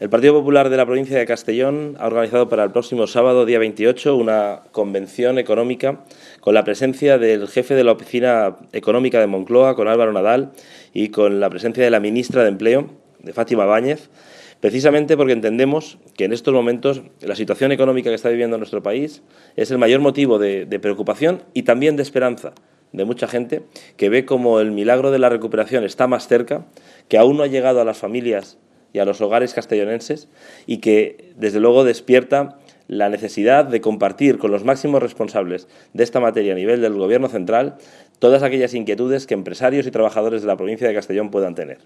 El Partido Popular de la provincia de Castellón ha organizado para el próximo sábado, día 28, una convención económica con la presencia del jefe de la Oficina Económica de Moncloa, con Álvaro Nadal, y con la presencia de la ministra de Empleo, de Fátima Báñez, precisamente porque entendemos que en estos momentos la situación económica que está viviendo nuestro país es el mayor motivo de, preocupación y también de esperanza de mucha gente que ve como el milagro de la recuperación está más cerca, que aún no ha llegado a las familias y a los hogares castellonenses y que desde luego despierta la necesidad de compartir con los máximos responsables de esta materia a nivel del Gobierno central todas aquellas inquietudes que empresarios y trabajadores de la provincia de Castellón puedan tener.